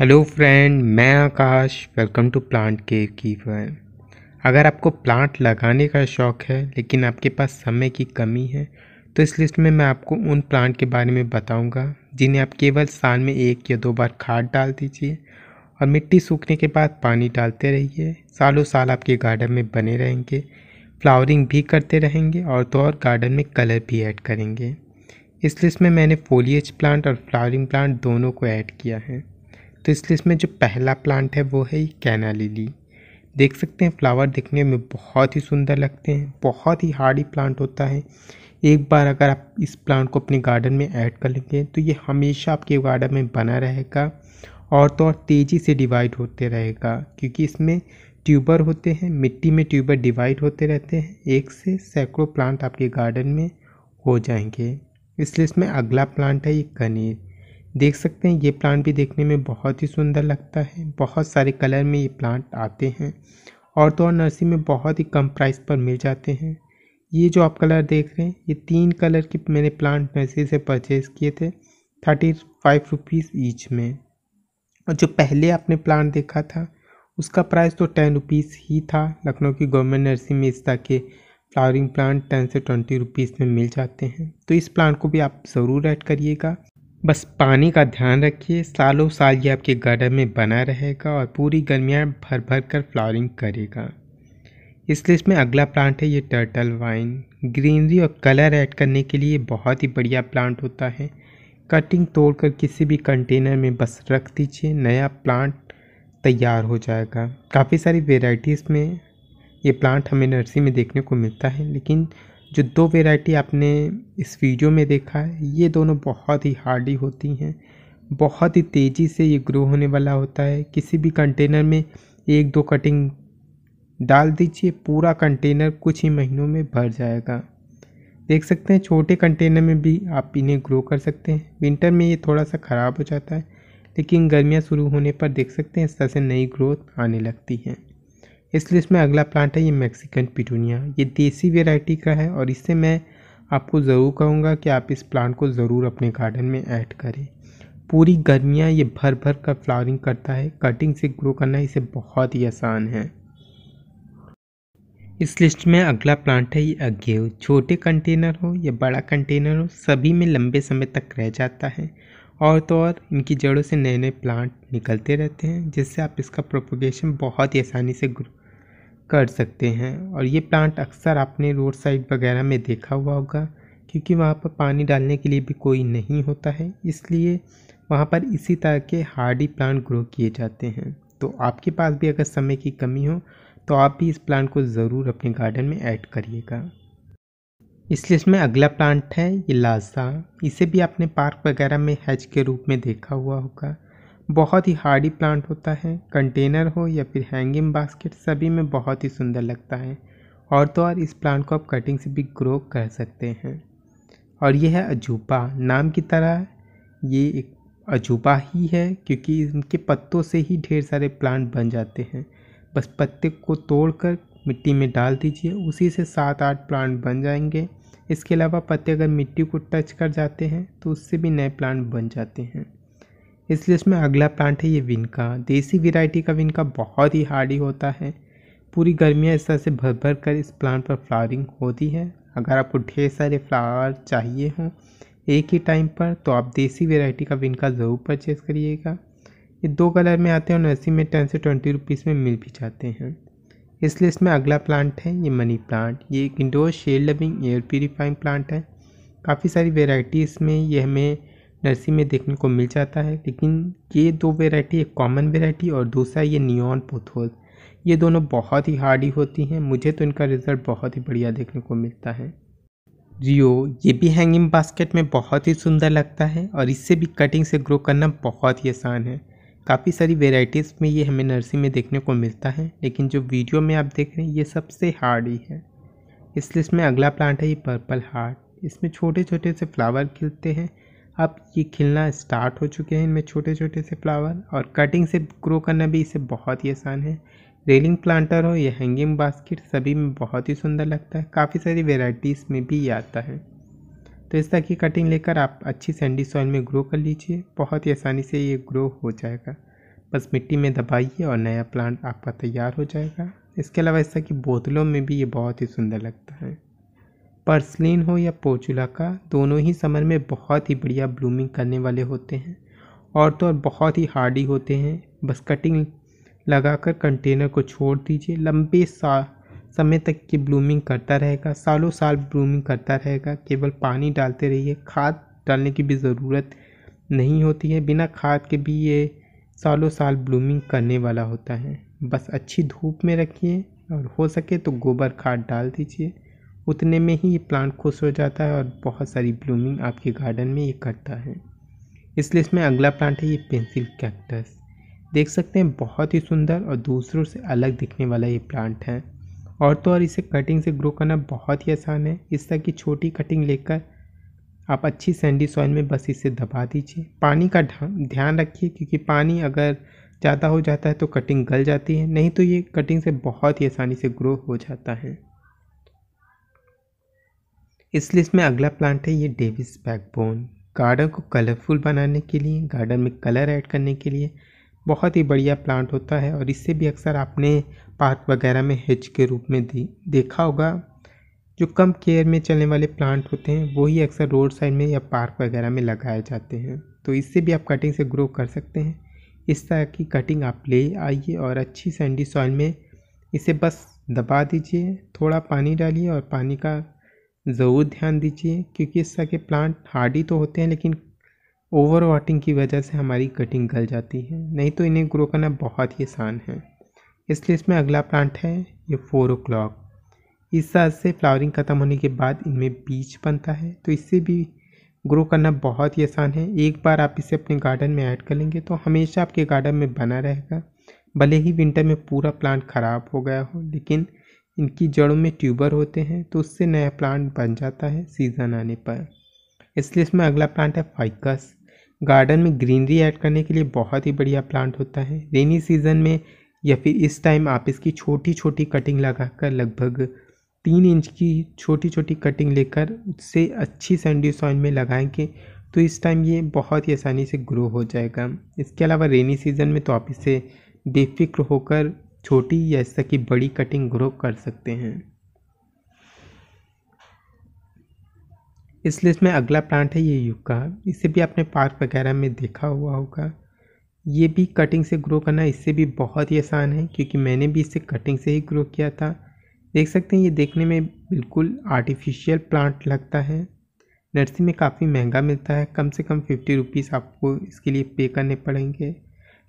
hello friend मैं Akash welcome to plant care keeper अगर आपको प्लांट लगाने का शौक़ है लेकिन आपके पास समय की कमी है तो इस लिस्ट में मैं आपको उन प्लांट के बारे में बताऊंगा जिन्हें आप केवल साल में एक या दो बार खाद डाल दीजिए और मिट्टी सूखने के बाद पानी डालते रहिए सालों साल आपके गार्डन में बने रहेंगे फ्लावरिंग भी करते रहेंगे और तो और गार्डन में कलर भी ऐड करेंगे इस लिस्ट में मैंने फोलियज प्लांट और फ्लावरिंग प्लांट दोनों को ऐड किया है तो इसलिए इसमें जो पहला प्लांट है वो है कैना लिली देख सकते हैं फ्लावर दिखने में बहुत ही सुंदर लगते हैं बहुत ही हार्डी प्लांट होता है एक बार अगर आप इस प्लांट को अपने गार्डन में ऐड कर लेंगे तो ये हमेशा आपके गार्डन में बना रहेगा और तो और तेज़ी से डिवाइड होते रहेगा क्योंकि इसमें ट्यूबर होते हैं मिट्टी में ट्यूबर डिवाइड होते रहते हैं एक से सैकड़ों प्लांट आपके गार्डन में हो जाएंगे इसलिए इसमें अगला प्लांट है ये कनेर देख सकते हैं ये प्लांट भी देखने में बहुत ही सुंदर लगता है बहुत सारे कलर में ये प्लांट आते हैं और तो और नर्सरी में बहुत ही कम प्राइस पर मिल जाते हैं ये जो आप कलर देख रहे हैं ये तीन कलर के मैंने प्लांट नर्सरी से परचेज़ किए थे थर्टी फाइव रुपीज़ ईच में और जो पहले आपने प्लांट देखा था उसका प्राइस तो टेन रुपीज़ ही था लखनऊ की गवर्नमेंट नर्सरी में इस तरह के फ्लावरिंग प्लांट टेन से ट्वेंटी रुपीज़ में मिल जाते हैं तो इस प्लांट को भी आप ज़रूर ऐड करिएगा बस पानी का ध्यान रखिए सालों साल ये आपके गार्डन में बना रहेगा और पूरी गर्मियाँ भर भर कर फ्लावरिंग करेगा इसलिए इसमें अगला प्लांट है ये टर्टल वाइन ग्रीनरी और कलर ऐड करने के लिए बहुत ही बढ़िया प्लांट होता है कटिंग तोड़कर किसी भी कंटेनर में बस रख दीजिए नया प्लांट तैयार हो जाएगा काफ़ी सारी वेराइटीज़ में ये प्लांट हमें नर्सरी में देखने को मिलता है लेकिन जो दो वेराइटी आपने इस वीडियो में देखा है ये दोनों बहुत ही हार्डी होती हैं बहुत ही तेज़ी से ये ग्रो होने वाला होता है किसी भी कंटेनर में एक दो कटिंग डाल दीजिए पूरा कंटेनर कुछ ही महीनों में भर जाएगा देख सकते हैं छोटे कंटेनर में भी आप इन्हें ग्रो कर सकते हैं विंटर में ये थोड़ा सा ख़राब हो जाता है लेकिन गर्मियाँ शुरू होने पर देख सकते हैं इस तरह से नई ग्रोथ आने लगती हैं इसलिए इसमें अगला प्लांट है ये मैक्सिकन पिटूनिया ये देसी वेराइटी का है और इससे मैं आपको ज़रूर कहूँगा कि आप इस प्लांट को ज़रूर अपने गार्डन में ऐड करें पूरी गर्मियाँ ये भर भर कर फ्लावरिंग करता है कटिंग से ग्रो करना इसे बहुत ही आसान है इस लिस्ट में अगला प्लांट है ये अगेव छोटे कंटेनर हो या बड़ा कंटेनर हो सभी में लंबे समय तक रह जाता है और तो और इनकी जड़ों से नए नए प्लांट निकलते रहते हैं जिससे आप इसका प्रोपोगेशन बहुत ही आसानी से ग्रो कर सकते हैं और ये प्लांट अक्सर आपने रोड साइड वगैरह में देखा हुआ होगा क्योंकि वहाँ पर पानी डालने के लिए भी कोई नहीं होता है इसलिए वहाँ पर इसी तरह के हार्डी प्लांट ग्रो किए जाते हैं तो आपके पास भी अगर समय की कमी हो तो आप भी इस प्लांट को ज़रूर अपने गार्डन में ऐड करिएगा इसलिए इसमें अगला प्लांट है ये लाजा इसे भी आपने पार्क वगैरह में हैज के रूप में देखा हुआ होगा बहुत ही हार्डी प्लांट होता है कंटेनर हो या फिर हैंगिंग बास्केट सभी में बहुत ही सुंदर लगता है और तो और इस प्लांट को आप कटिंग से भी ग्रो कर सकते हैं और यह है अजूबा नाम की तरह ये एक अजूबा ही है क्योंकि इनके पत्तों से ही ढेर सारे प्लांट बन जाते हैं बस पत्ते को तोड़कर मिट्टी में डाल दीजिए उसी से सात आठ प्लांट बन जाएंगे इसके अलावा पत्ते अगर मिट्टी को टच कर जाते हैं तो उससे भी नए प्लांट बन जाते हैं इसलिए इसमें अगला प्लांट है ये विनका देसी वेराइटी का विनका बहुत ही हार्डी होता है पूरी गर्मियाँ इस तरह से भर भर कर इस प्लांट पर फ्लावरिंग होती है अगर आपको ढेर सारे फ्लावर चाहिए हों एक ही टाइम पर तो आप देसी वेराइटी का विनका ज़रूर परचेज़ करिएगा ये दो कलर में आते हैं और नर्सरी में टेन से ट्वेंटी रुपीज़ में मिल भी जाते हैं इसलिए इसमें अगला प्लांट है ये मनी प्लांट ये एक indoor shade loving air purifying plant है काफ़ी सारी वेराइटी इसमें ये हमें नर्सी में देखने को मिल जाता है लेकिन ये दो वेराइटी एक कॉमन वेराइटी और दूसरा ये नियॉन पोथोल ये दोनों बहुत ही हार्डी होती हैं मुझे तो इनका रिज़ल्ट बहुत ही बढ़िया देखने को मिलता है रियो ये भी हैंगिंग बास्केट में बहुत ही सुंदर लगता है और इससे भी कटिंग से ग्रो करना बहुत ही आसान है काफ़ी सारी वेराइटीज़ में ये हमें नर्सी में देखने को मिलता है लेकिन जो वीडियो में आप देख रहे हैं ये सबसे हार्ड ही है इस लिस्ट में अगला प्लांट है ये पर्पल हार्ट इसमें छोटे छोटे से फ्लावर खिलते हैं अब ये खिलना स्टार्ट हो चुके हैं इनमें छोटे छोटे से फ्लावर और कटिंग से ग्रो करना भी इसे बहुत ही आसान है रेलिंग प्लांटर हो या हैंगिंग बास्केट सभी में बहुत ही सुंदर लगता है काफ़ी सारी वेराइटीज़ में भी ये आता है तो इस तरह की कटिंग लेकर आप अच्छी सैंडी सॉइल में ग्रो कर लीजिए बहुत ही आसानी से ये ग्रो हो जाएगा बस मिट्टी में दबाइए और नया प्लांट आपका तैयार हो जाएगा इसके अलावा इस तरह की बोतलों में भी ये बहुत ही सुंदर लगता है पर्सलिन हो या पोचुलाका दोनों ही समर में बहुत ही बढ़िया ब्लूमिंग करने वाले होते हैं और तो और बहुत ही हार्डी होते हैं बस कटिंग लगाकर कंटेनर को छोड़ दीजिए लंबे सा समय तक की ब्लूमिंग करता रहेगा सालों साल ब्लूमिंग करता रहेगा केवल पानी डालते रहिए खाद डालने की भी ज़रूरत नहीं होती है बिना खाद के भी ये सालों साल ब्लूमिंग करने वाला होता है बस अच्छी धूप में रखिए और हो सके तो गोबर खाद डाल दीजिए उतने में ही ये प्लांट खुश हो जाता है और बहुत सारी ब्लूमिंग आपके गार्डन में ये करता है इसलिए इसमें अगला प्लांट है ये पेंसिल कैक्टस देख सकते हैं बहुत ही सुंदर और दूसरों से अलग दिखने वाला ये प्लांट है और तो और इसे कटिंग से ग्रो करना बहुत ही आसान है इस तरह की छोटी कटिंग लेकर आप अच्छी सैंडी सॉइल में बस इसे दबा दीजिए पानी का ध्यान रखिए क्योंकि पानी अगर ज़्यादा हो जाता है तो कटिंग गल जाती है नहीं तो ये कटिंग से बहुत ही आसानी से ग्रो हो जाता है इस लिस्ट में अगला प्लांट है ये डेविस बैकबोन गार्डन को कलरफुल बनाने के लिए गार्डन में कलर ऐड करने के लिए बहुत ही बढ़िया प्लांट होता है और इससे भी अक्सर आपने पार्क वगैरह में हेज के रूप में दे, देखा होगा जो कम केयर में चलने वाले प्लांट होते हैं वही अक्सर रोड साइड में या पार्क वगैरह में लगाए जाते हैं तो इससे भी आप कटिंग से ग्रो कर सकते हैं इस तरह की कटिंग आप ले आइए और अच्छी सैंडी सॉइल में इसे बस दबा दीजिए थोड़ा पानी डालिए और पानी का ज़रूर ध्यान दीजिए क्योंकि इस तरह के प्लांट हार्डी तो होते हैं लेकिन ओवर वाटिंग की वजह से हमारी कटिंग गल जाती है नहीं तो इन्हें ग्रो करना बहुत ही आसान है इसलिए इसमें अगला प्लांट है ये फोर ओ क्लॉक इस साल से फ्लावरिंग ख़त्म होने के बाद इनमें बीज बनता है तो इससे भी ग्रो करना बहुत ही आसान है एक बार आप इसे अपने गार्डन में ऐड कर लेंगे तो हमेशा आपके गार्डन में बना रहेगा भले ही विंटर में पूरा प्लांट ख़राब हो गया हो लेकिन इनकी जड़ों में ट्यूबर होते हैं तो उससे नया प्लांट बन जाता है सीज़न आने पर इसलिए इसमें अगला प्लांट है फाइकस गार्डन में ग्रीनरी ऐड करने के लिए बहुत ही बढ़िया प्लांट होता है रेनी सीज़न में या फिर इस टाइम आप इसकी छोटी छोटी कटिंग लगाकर लगभग तीन इंच की छोटी छोटी कटिंग लेकर उससे अच्छी सैंडी सॉइल में लगाएंगे तो इस टाइम ये बहुत ही आसानी से ग्रो हो जाएगा इसके अलावा रेनी सीज़न में तो आप इसे बेफिक्र होकर छोटी या इससे कि बड़ी कटिंग ग्रो कर सकते हैं इसलिए इसमें अगला प्लांट है ये यूका इसे भी आपने पार्क वगैरह में देखा हुआ होगा ये भी कटिंग से ग्रो करना इससे भी बहुत ही आसान है क्योंकि मैंने भी इसे कटिंग से ही ग्रो किया था देख सकते हैं ये देखने में बिल्कुल आर्टिफिशियल प्लांट लगता है नर्सरी में काफ़ी महंगा मिलता है कम से कम फिफ्टी रुपीज़ आपको इसके लिए पे करने पड़ेंगे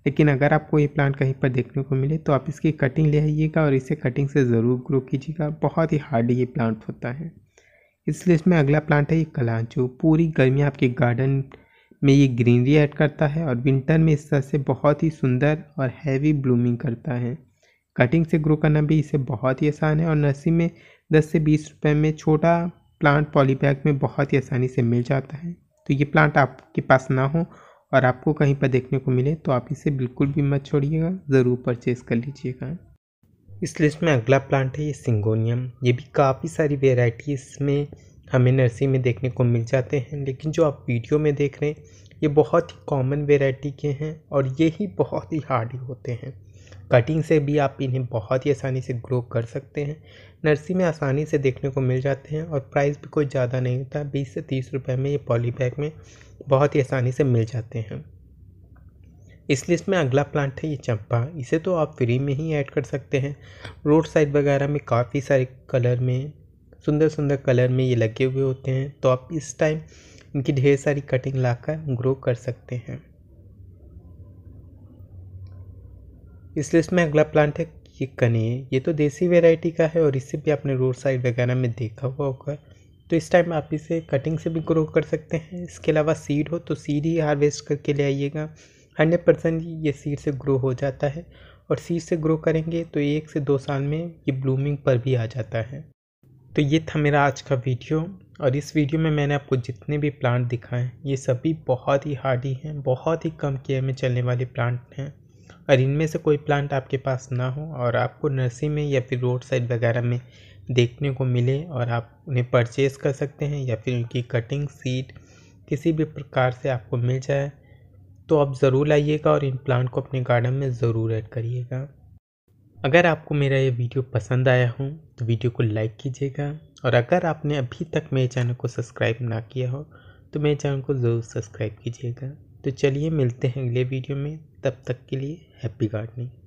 लेकिन अगर आपको ये प्लांट कहीं पर देखने को मिले तो आप इसकी कटिंग ले आइएगा और इसे कटिंग से ज़रूर ग्रो कीजिएगा बहुत ही हार्ड ये प्लांट होता है इसलिए इसमें अगला प्लांट है ये कलांचू पूरी गर्मी आपके गार्डन में ये ग्रीनरी ऐड करता है और विंटर में इस तरह से बहुत ही सुंदर और हैवी ब्लूमिंग करता है कटिंग से ग्रो करना भी इसे बहुत ही आसान है और नर्सरी में 10 से 20 रुपए में छोटा प्लांट पॉलीबैग में बहुत ही आसानी से मिल जाता है तो ये प्लांट आपके पास ना हो और आपको कहीं पर देखने को मिले तो आप इसे बिल्कुल भी मत छोड़िएगा ज़रूर परचेज़ कर लीजिएगा इस लिस्ट में अगला प्लांट है ये सिंगोनियम ये भी काफ़ी सारी वेराइटी इसमें हमें नर्सरी में देखने को मिल जाते हैं लेकिन जो आप वीडियो में देख रहे हैं ये बहुत ही कॉमन वेराइटी के हैं और ये ही बहुत ही हार्डी होते हैं कटिंग से भी आप इन्हें बहुत ही आसानी से ग्रो कर सकते हैं नर्सरी में आसानी से देखने को मिल जाते हैं और प्राइस भी कोई ज़्यादा नहीं होता बीस से तीस रुपये में ये पॉली बैग में बहुत ही आसानी से मिल जाते हैं इस लिस्ट में अगला प्लांट है ये चंपा इसे तो आप फ्री में ही ऐड कर सकते हैं रोड साइड वगैरह में काफ़ी सारे कलर में सुंदर सुंदर कलर में ये लगे हुए होते हैं तो आप इस टाइम इनकी ढेर सारी कटिंग लाकर ग्रो कर सकते हैं इस लिस्ट में अगला प्लांट है ये कनी ये तो देसी वेराइटी का है और इसे भी आपने रोड साइड वगैरह में देखा हुआ होगा तो इस टाइम आप इसे कटिंग से भी ग्रो कर सकते हैं इसके अलावा सीड हो तो सीड ही हार्वेस्ट करके ले आइएगा हंड्रेड परसेंट ये सीड से ग्रो हो जाता है और सीड से ग्रो करेंगे तो एक से दो साल में ये ब्लूमिंग पर भी आ जाता है तो ये था मेरा आज का वीडियो और इस वीडियो में मैंने आपको जितने भी प्लांट दिखाए ये सभी बहुत ही हार्डी हैं बहुत ही कम केयर में चलने वाले प्लांट हैं और इनमें से कोई प्लांट आपके पास ना हो और आपको नर्सरी में या फिर रोड साइड वगैरह में देखने को मिले और आप उन्हें परचेस कर सकते हैं या फिर उनकी कटिंग सीड किसी भी प्रकार से आपको मिल जाए तो आप ज़रूर लाइएगा और इन प्लांट को अपने गार्डन में ज़रूर ऐड करिएगा अगर आपको मेरा ये वीडियो पसंद आया हो तो वीडियो को लाइक कीजिएगा और अगर आपने अभी तक मेरे चैनल को सब्सक्राइब ना किया हो तो मेरे चैनल को ज़रूर सब्सक्राइब कीजिएगा तो चलिए मिलते हैं अगले वीडियो में तब तक के लिए हैप्पी गार्डनिंग